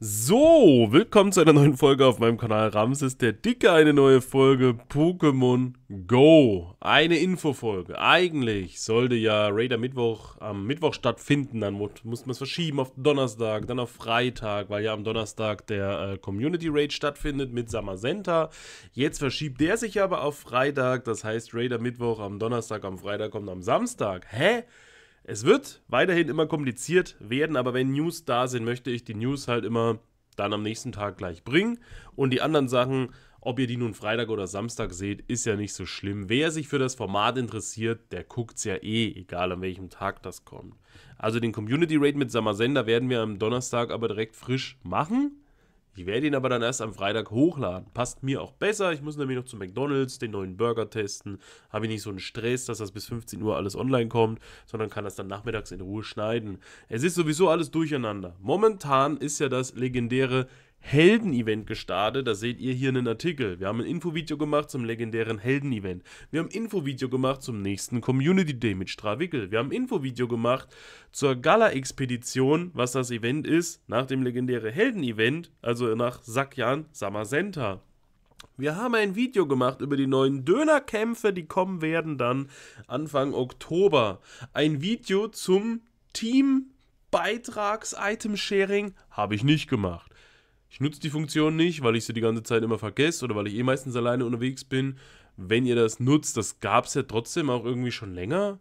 So, willkommen zu einer neuen Folge auf meinem Kanal Ramses der Dicke, eine neue Folge Pokémon Go. Eine Infofolge. Eigentlich sollte ja Raider Mittwoch am Mittwoch stattfinden, dann muss man es verschieben auf Donnerstag, dann auf Freitag, weil ja am Donnerstag der äh, Community Raid stattfindet mit Samazenta. Jetzt verschiebt der sich aber auf Freitag, das heißt Raider Mittwoch am Donnerstag, am Freitag kommt am Samstag. Hä? Es wird weiterhin immer kompliziert werden, aber wenn News da sind, möchte ich die News halt immer dann am nächsten Tag gleich bringen. Und die anderen Sachen, ob ihr die nun Freitag oder Samstag seht, ist ja nicht so schlimm. Wer sich für das Format interessiert, der guckt es ja eh, egal an welchem Tag das kommt. Also den Community Raid mit Samasenda werden wir am Donnerstag aber direkt frisch machen. Ich werde ihn aber dann erst am Freitag hochladen. Passt mir auch besser. Ich muss nämlich noch zu McDonalds den neuen Burger testen. Habe ich nicht so einen Stress, dass das bis 15 Uhr alles online kommt, sondern kann das dann nachmittags in Ruhe schneiden. Es ist sowieso alles durcheinander. Momentan ist ja das legendäre Helden-Event gestartet. Da seht ihr hier einen Artikel. Wir haben ein Infovideo gemacht zum legendären Helden-Event. Wir haben ein Infovideo gemacht zum nächsten Community Day mit Strawickel. Wir haben ein Infovideo gemacht zur Gala-Expedition, was das Event ist, nach dem legendären Helden-Event, also nach Sakyan Samasenta. Wir haben ein Video gemacht über die neuen Dönerkämpfe, die kommen werden dann Anfang Oktober. Ein Video zum Team Beitrags Item Sharing habe ich nicht gemacht. Ich nutze die Funktion nicht, weil ich sie die ganze Zeit immer vergesse oder weil ich eh meistens alleine unterwegs bin. Wenn ihr das nutzt, das gab es ja trotzdem auch irgendwie schon länger.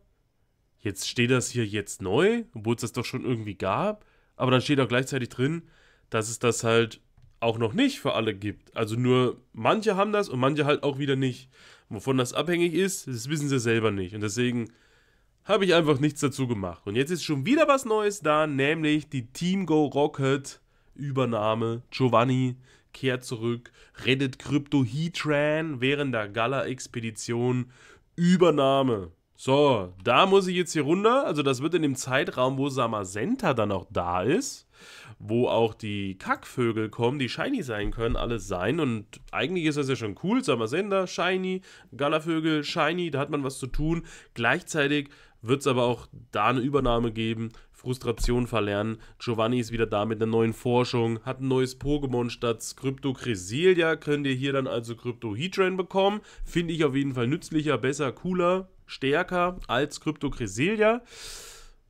Jetzt steht das hier jetzt neu, obwohl es das doch schon irgendwie gab. Aber dann steht auch gleichzeitig drin, dass es das halt auch noch nicht für alle gibt. Also nur manche haben das und manche halt auch wieder nicht. Wovon das abhängig ist, das wissen sie selber nicht. Und deswegen habe ich einfach nichts dazu gemacht. Und jetzt ist schon wieder was Neues da, nämlich die Team Go Rocket Übernahme, Giovanni kehrt zurück, rettet Crypto Heatran während der Gala-Expedition, Übernahme. So, da muss ich jetzt hier runter. Also das wird in dem Zeitraum, wo Samasenta dann auch da ist, wo auch die Kackvögel kommen, die shiny sein können, alles sein. Und eigentlich ist das ja schon cool. Samasenta, shiny, Galavögel, shiny, da hat man was zu tun. Gleichzeitig wird es aber auch da eine Übernahme geben. Frustration verlernen. Giovanni ist wieder da mit einer neuen Forschung, hat ein neues Pokémon statt Krypto Cresilia. Könnt ihr hier dann also Krypto Heatran bekommen. Finde ich auf jeden Fall nützlicher, besser, cooler, stärker als Krypto Cresilia.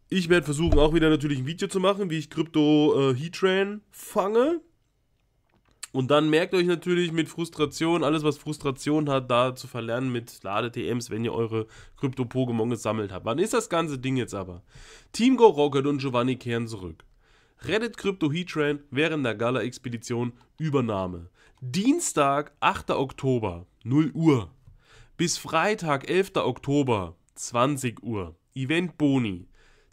Ich werde versuchen, auch wieder natürlich ein Video zu machen, wie ich Krypto äh, Heatran fange. Und dann merkt euch natürlich mit Frustration, alles was Frustration hat, da zu verlernen mit Lade-TMs, wenn ihr eure Krypto-Pokémon gesammelt habt. Wann ist das ganze Ding jetzt aber? Team Go Rocket und Giovanni kehren zurück. Reddit Crypto Heatran während der Gala-Expedition Übernahme. Dienstag, 8. Oktober, 0 Uhr. Bis Freitag, 11. Oktober, 20 Uhr. Event Boni.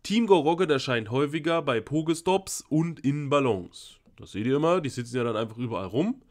Team Go Rocket erscheint häufiger bei Pokestops und in Ballons. Das seht ihr immer, die sitzen ja dann einfach überall rum.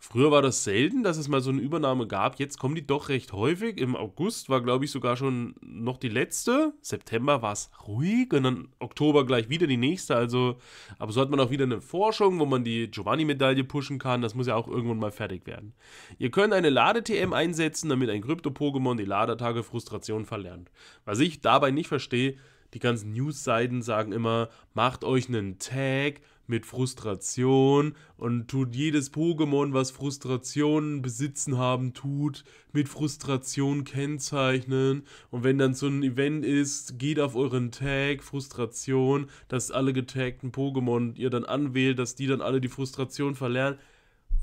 Früher war das selten, dass es mal so eine Übernahme gab. Jetzt kommen die doch recht häufig. Im August war, glaube ich, sogar schon noch die letzte. September war es ruhig und dann Oktober gleich wieder die nächste. Also, aber so hat man auch wieder eine Forschung, wo man die Giovanni-Medaille pushen kann. Das muss ja auch irgendwann mal fertig werden. Ihr könnt eine Ladetm einsetzen, damit ein Krypto-Pokémon die Ladetage Frustration verlernt. Was ich dabei nicht verstehe, die ganzen News-Seiten sagen immer, macht euch einen Tag mit Frustration und tut jedes Pokémon, was Frustration besitzen haben tut, mit Frustration kennzeichnen. Und wenn dann so ein Event ist, geht auf euren Tag Frustration, dass alle getagten Pokémon ihr dann anwählt, dass die dann alle die Frustration verlernen.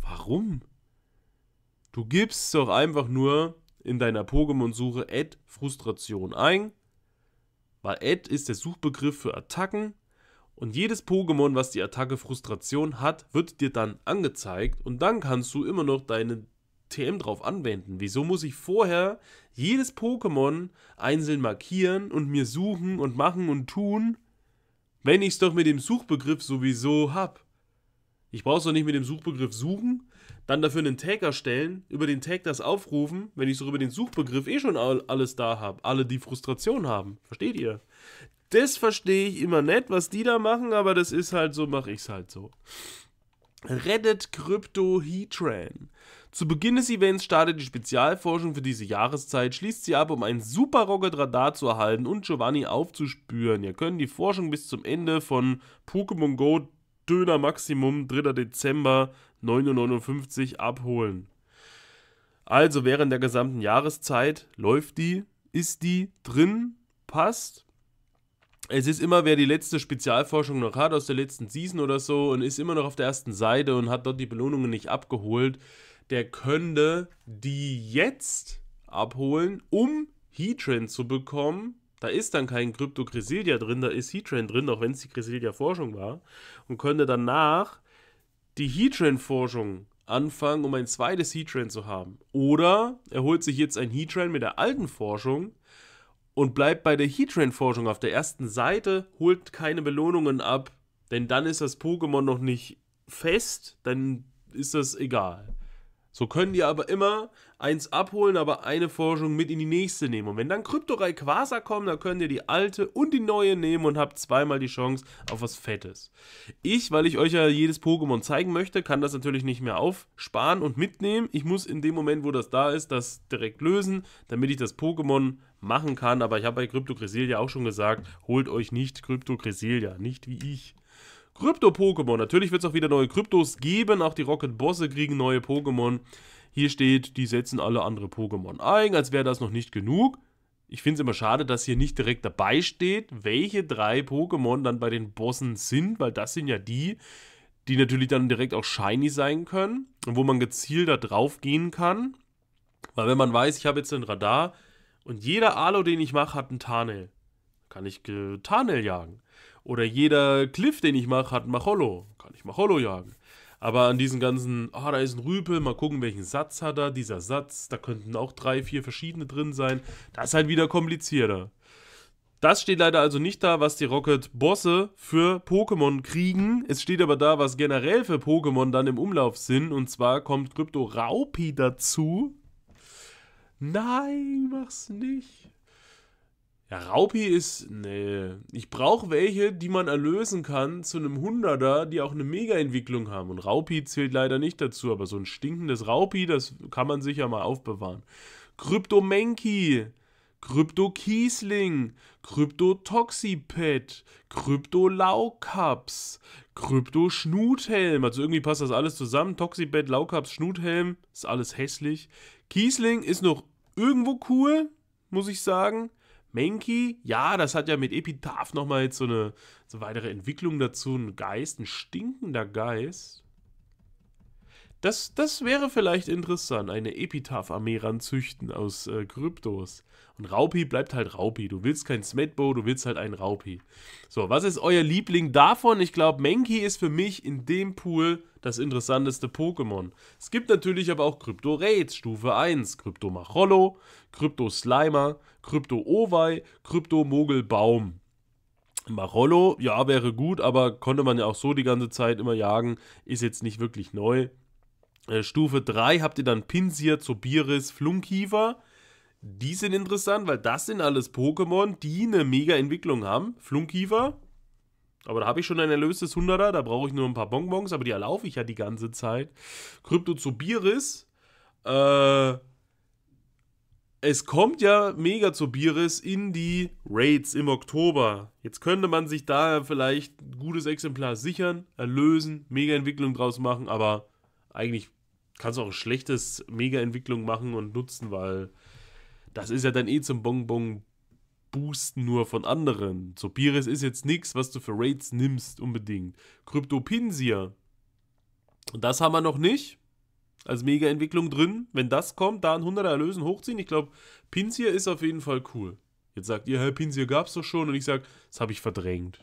Warum? Du gibst doch einfach nur in deiner Pokémon-Suche Add Frustration ein, weil Add ist der Suchbegriff für Attacken und jedes Pokémon, was die Attacke Frustration hat, wird dir dann angezeigt und dann kannst du immer noch deine TM drauf anwenden. Wieso muss ich vorher jedes Pokémon einzeln markieren und mir suchen und machen und tun, wenn ich es doch mit dem Suchbegriff sowieso hab? Ich brauche es doch nicht mit dem Suchbegriff suchen, dann dafür einen Tag erstellen, über den Tag das aufrufen, wenn ich so über den Suchbegriff eh schon alles da habe, alle die Frustration haben. Versteht ihr? Das verstehe ich immer nicht, was die da machen, aber das ist halt so, mache ich es halt so. Reddit Crypto Heatran. Zu Beginn des Events startet die Spezialforschung für diese Jahreszeit, schließt sie ab, um ein Super-Rocket-Radar zu erhalten und Giovanni aufzuspüren. Ihr könnt die Forschung bis zum Ende von Pokémon Go Döner Maximum 3. Dezember 9.59 abholen. Also während der gesamten Jahreszeit läuft die, ist die drin, passt, es ist immer, wer die letzte Spezialforschung noch hat aus der letzten Season oder so und ist immer noch auf der ersten Seite und hat dort die Belohnungen nicht abgeholt, der könnte die jetzt abholen, um Heatran zu bekommen. Da ist dann kein Krypto Grisilia drin, da ist Heatran drin, auch wenn es die Grisilia Forschung war. Und könnte danach die Heatran Forschung anfangen, um ein zweites Heatran zu haben. Oder er holt sich jetzt ein Heatran mit der alten Forschung und bleibt bei der Heatran-Forschung auf der ersten Seite, holt keine Belohnungen ab, denn dann ist das Pokémon noch nicht fest, dann ist das egal. So können die aber immer eins abholen, aber eine Forschung mit in die nächste nehmen. Und wenn dann Kryptorei Quasar kommen, dann könnt ihr die alte und die neue nehmen und habt zweimal die Chance auf was Fettes. Ich, weil ich euch ja jedes Pokémon zeigen möchte, kann das natürlich nicht mehr aufsparen und mitnehmen. Ich muss in dem Moment, wo das da ist, das direkt lösen, damit ich das Pokémon machen kann. Aber ich habe bei Krypto Cresselia auch schon gesagt, holt euch nicht Krypto Cresselia, nicht wie ich. Krypto-Pokémon. Natürlich wird es auch wieder neue Kryptos geben. Auch die Rocket-Bosse kriegen neue Pokémon. Hier steht, die setzen alle andere Pokémon ein, als wäre das noch nicht genug. Ich finde es immer schade, dass hier nicht direkt dabei steht, welche drei Pokémon dann bei den Bossen sind, weil das sind ja die, die natürlich dann direkt auch shiny sein können und wo man gezielter drauf gehen kann. Weil wenn man weiß, ich habe jetzt ein Radar, und jeder Alu, den ich mache, hat einen Tarnel. Kann ich äh, Tarnel jagen. Oder jeder Cliff, den ich mache, hat einen Macholo. Kann ich Macholo jagen. Aber an diesen ganzen, ah, oh, da ist ein Rüpel, mal gucken, welchen Satz hat er, dieser Satz, da könnten auch drei, vier verschiedene drin sein. Das ist halt wieder komplizierter. Das steht leider also nicht da, was die Rocket-Bosse für Pokémon kriegen. Es steht aber da, was generell für Pokémon dann im Umlauf sind. Und zwar kommt Krypto Raupi dazu. Nein, mach's nicht. Ja, Raupi ist. Nee. Ich brauche welche, die man erlösen kann zu einem Hunderter, die auch eine Mega-Entwicklung haben. Und Raupi zählt leider nicht dazu, aber so ein stinkendes Raupi, das kann man sicher mal aufbewahren. Kryptomenki, Kryptokiesling, Kryptotoxipet, Kryptolaukaps, Kryptoschnuthelm. Also irgendwie passt das alles zusammen. Toxipet, Laukaps, Schnuthelm, ist alles hässlich. Kiesling ist noch irgendwo cool, muss ich sagen. Menki, ja, das hat ja mit Epitaph nochmal jetzt so eine so weitere Entwicklung dazu. Ein Geist, ein stinkender Geist. Das, das wäre vielleicht interessant, eine Epitaph-Armee ranzüchten aus äh, Kryptos. Und Raupi bleibt halt Raupi. Du willst kein Smetbo, du willst halt einen Raupi. So, was ist euer Liebling davon? Ich glaube, Menki ist für mich in dem Pool das interessanteste Pokémon. Es gibt natürlich aber auch Krypto Raids, Stufe 1, Krypto macholo Krypto Slimer, Krypto Owei, Krypto Mogelbaum. Marollo, ja, wäre gut, aber konnte man ja auch so die ganze Zeit immer jagen. Ist jetzt nicht wirklich neu. Äh, Stufe 3 habt ihr dann Pinsir, Zobiris, Flunkiefer. Die sind interessant, weil das sind alles Pokémon, die eine mega Entwicklung haben. Flunkiefer, aber da habe ich schon ein erlöstes 100er, da brauche ich nur ein paar Bonbons, aber die erlaufe ich ja die ganze Zeit. Krypto Kryptozobiris, äh, es kommt ja mega Zobiris in die Raids im Oktober. Jetzt könnte man sich da vielleicht ein gutes Exemplar sichern, erlösen, mega Entwicklung draus machen, aber eigentlich kannst auch ein schlechtes Mega-Entwicklung machen und nutzen, weil das ist ja dann eh zum Bonbon Boosten nur von anderen. Sopiris ist jetzt nichts, was du für Raids nimmst unbedingt. Kryptopinsier, das haben wir noch nicht als Mega-Entwicklung drin. Wenn das kommt, da ein 100er erlösen, hochziehen. Ich glaube, Pinsier ist auf jeden Fall cool. Jetzt sagt ihr, Herr Pinsier es doch schon. Und ich sage, das habe ich verdrängt.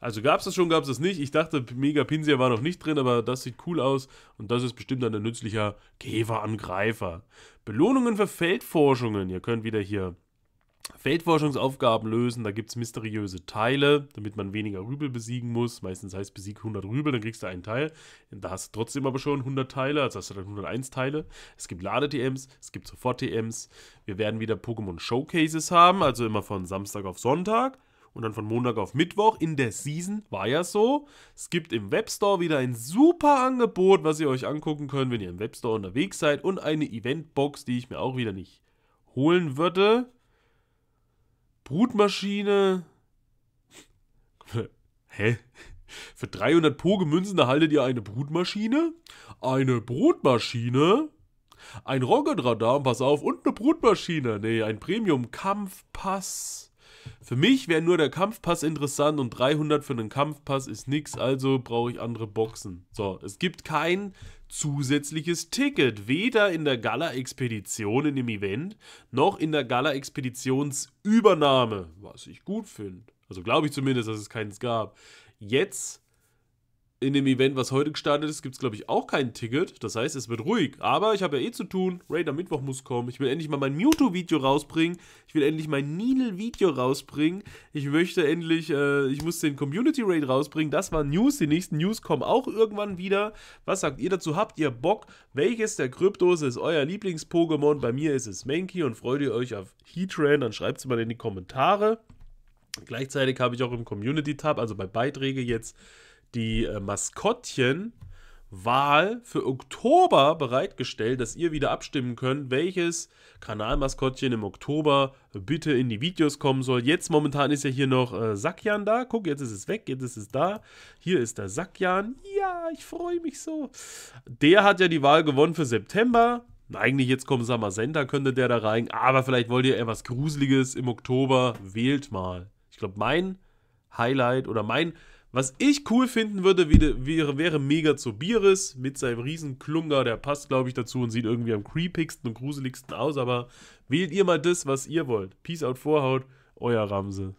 Also gab es das schon, gab es das nicht. Ich dachte, Mega Pinsir war noch nicht drin, aber das sieht cool aus und das ist bestimmt dann ein nützlicher Käferangreifer. Belohnungen für Feldforschungen. Ihr könnt wieder hier Feldforschungsaufgaben lösen. Da gibt es mysteriöse Teile, damit man weniger Rübel besiegen muss. Meistens heißt besieg 100 Rübel, dann kriegst du einen Teil. Da hast du trotzdem aber schon 100 Teile, also hast du dann 101 Teile. Es gibt Lade-TMs, es gibt Sofort-TMs. Wir werden wieder Pokémon Showcases haben, also immer von Samstag auf Sonntag und dann von Montag auf Mittwoch in der Season war ja so. Es gibt im Webstore wieder ein super Angebot, was ihr euch angucken könnt, wenn ihr im Webstore unterwegs seid und eine Eventbox, die ich mir auch wieder nicht holen würde. Brutmaschine. Hä? Für 300 Pogemünzen erhaltet ihr eine Brutmaschine, eine Brutmaschine, ein Rocketradar, pass auf, und eine Brutmaschine. Nee, ein Premium-Kampfpass. Für mich wäre nur der Kampfpass interessant und 300 für einen Kampfpass ist nichts, also brauche ich andere Boxen. So, es gibt kein zusätzliches Ticket, weder in der Gala-Expedition in dem Event, noch in der Gala-Expeditionsübernahme, was ich gut finde. Also glaube ich zumindest, dass es keins gab. Jetzt in dem Event, was heute gestartet ist, gibt es, glaube ich, auch kein Ticket. Das heißt, es wird ruhig. Aber ich habe ja eh zu tun. Raider Mittwoch muss kommen. Ich will endlich mal mein Mewtwo-Video rausbringen. Ich will endlich mein Needle-Video rausbringen. Ich möchte endlich, äh, ich muss den Community-Raid rausbringen. Das waren News. Die nächsten News kommen auch irgendwann wieder. Was sagt ihr dazu? Habt ihr Bock? Welches der Kryptos ist euer Lieblings-Pokémon? Bei mir ist es Mankey und freut ihr euch auf Heatran? Dann schreibt es mal in die Kommentare. Gleichzeitig habe ich auch im Community-Tab, also bei Beiträge jetzt, die äh, Maskottchen für Oktober bereitgestellt, dass ihr wieder abstimmen könnt, welches Kanalmaskottchen im Oktober bitte in die Videos kommen soll. Jetzt momentan ist ja hier noch äh, Sakjan da. Guck, jetzt ist es weg, jetzt ist es da. Hier ist der Sakjan. Ja, ich freue mich so. Der hat ja die Wahl gewonnen für September. Eigentlich jetzt kommen Samasenta, könnte der da rein. Aber vielleicht wollt ihr eher was Gruseliges im Oktober. Wählt mal. Ich glaube, mein Highlight oder mein was ich cool finden würde, wäre, wäre Mega Zobiris mit seinem riesen Klunga. Der passt, glaube ich, dazu und sieht irgendwie am creepigsten und gruseligsten aus. Aber wählt ihr mal das, was ihr wollt. Peace out, Vorhaut, euer Ramse.